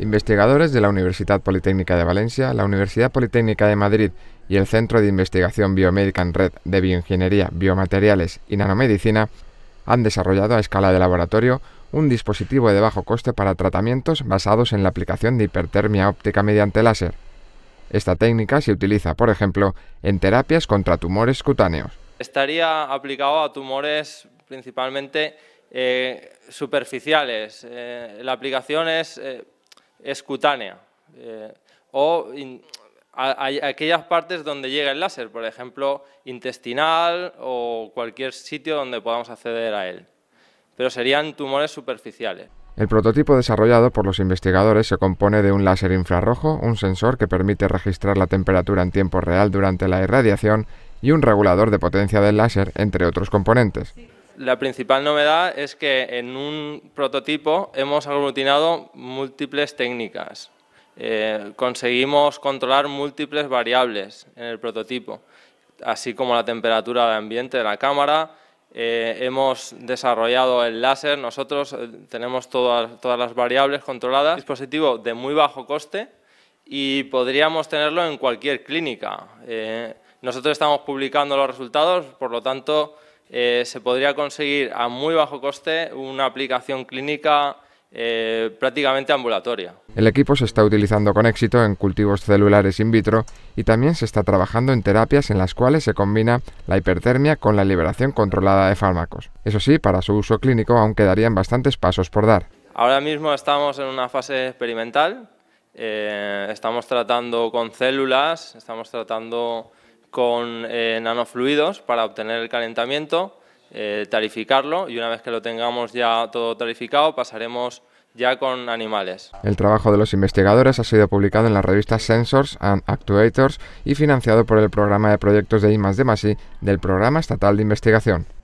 Investigadores de la Universidad Politécnica de Valencia, la Universidad Politécnica de Madrid y el Centro de Investigación Biomédica en Red de Bioingeniería, Biomateriales y Nanomedicina han desarrollado a escala de laboratorio un dispositivo de bajo coste para tratamientos basados en la aplicación de hipertermia óptica mediante láser. Esta técnica se utiliza, por ejemplo, en terapias contra tumores cutáneos. Estaría aplicado a tumores principalmente eh, superficiales. Eh, la aplicación es eh, escutánea eh, o aquellas partes donde llega el láser, por ejemplo, intestinal o cualquier sitio donde podamos acceder a él. Pero serían tumores superficiales. El prototipo desarrollado por los investigadores se compone de un láser infrarrojo, un sensor que permite registrar la temperatura en tiempo real durante la irradiación y un regulador de potencia del láser, entre otros componentes la principal novedad es que en un prototipo hemos aglutinado múltiples técnicas. Eh, conseguimos controlar múltiples variables en el prototipo, así como la temperatura del ambiente de la cámara. Eh, hemos desarrollado el láser, nosotros eh, tenemos todas, las variables controladas. Dispositivo de muy bajo coste y podríamos tenerlo en cualquier clínica. nosotros estamos publicando los resultados, por lo tanto, eh, se podría conseguir a muy bajo coste una aplicación clínica eh, prácticamente ambulatoria. El equipo se está utilizando con éxito en cultivos celulares in vitro y también se está trabajando en terapias en las cuales se combina la hipertermia con la liberación controlada de fármacos. Eso sí, para su uso clínico aún quedarían bastantes pasos por dar. Ahora mismo estamos en una fase experimental, eh, estamos tratando con células, estamos tratando con eh, nanofluidos para obtener el calentamiento, eh, tarificarlo y una vez que lo tengamos ya todo tarificado pasaremos ya con animales. El trabajo de los investigadores ha sido publicado en la revista Sensors and Actuators y financiado por el programa de proyectos de de Masi del Programa Estatal de Investigación.